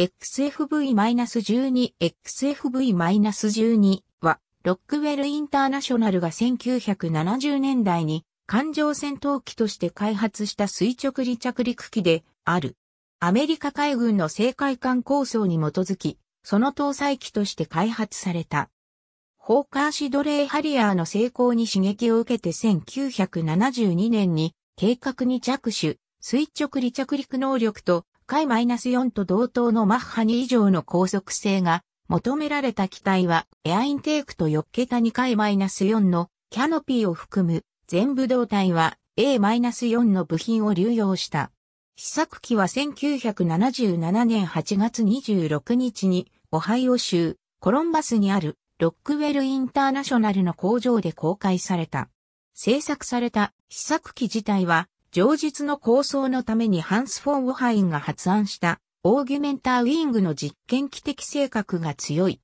XFV-12、XFV-12 は、ロックウェルインターナショナルが1970年代に艦上戦闘機として開発した垂直離着陸機である。アメリカ海軍の正海艦構想に基づき、その搭載機として開発された。ホーカーシドレーハリアーの成功に刺激を受けて1972年に計画に着手、垂直離着陸能力と回マイナス -4 と同等のマッハ2以上の高速性が求められた機体はエアインテークと4桁2回マイナス -4 のキャノピーを含む全部動体は A-4 の部品を流用した。試作機は1977年8月26日にオハイオ州コロンバスにあるロックウェルインターナショナルの工場で公開された。製作された試作機自体は上述の構想のためにハンス・フォン・ウハインが発案したオーギュメンターウィングの実験機的性格が強い。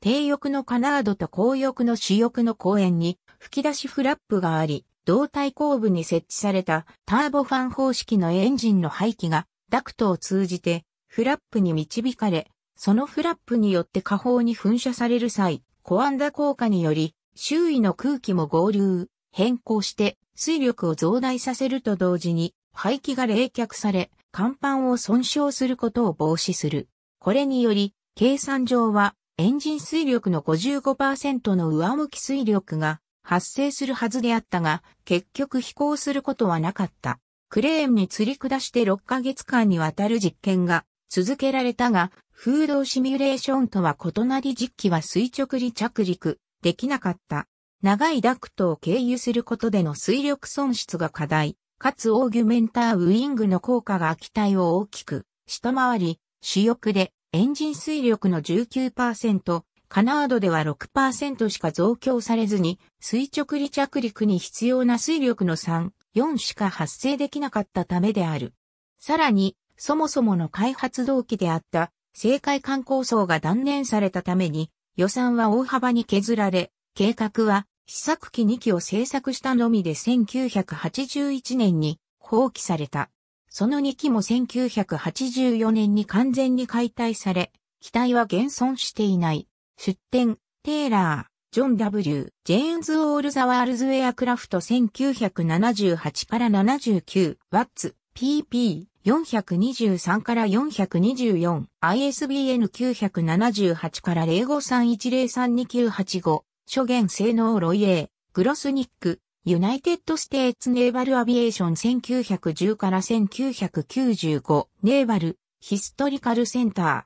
低翼のカナードと高翼の主翼の公園に吹き出しフラップがあり、胴体後部に設置されたターボファン方式のエンジンの排気がダクトを通じてフラップに導かれ、そのフラップによって下方に噴射される際、コアンダ効果により周囲の空気も合流、変更して水力を増大させると同時に、排気が冷却され、甲板を損傷することを防止する。これにより、計算上は、エンジン水力の55%の上向き水力が発生するはずであったが、結局飛行することはなかった。クレーンに吊り下して6ヶ月間にわたる実験が続けられたが、風洞シミュレーションとは異なり実機は垂直離着陸できなかった。長いダクトを経由することでの水力損失が課題、かつオーギュメンターウィングの効果が機体を大きく下回り、主翼でエンジン水力の19%、カナードでは6%しか増強されずに、垂直離着陸に必要な水力の3、4しか発生できなかったためである。さらに、そもそもの開発動機であった、正解観光層が断念されたために、予算は大幅に削られ、計画は試作機2機を製作したのみで1981年に放棄された。その2機も1984年に完全に解体され、機体は現存していない。出展、テイラー、ジョン W、ジェーンズ・オール・ザ・ワールズ・エアクラフト1978から79、ワッツ、PP、423から424、ISBN978 から0531032985、諸元性能ロイエー、グロスニック、ユナイテッド・ステーツ・ネーバル・アビエーション1910から1995、ネーバル、ヒストリカル・センター。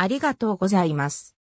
ありがとうございます。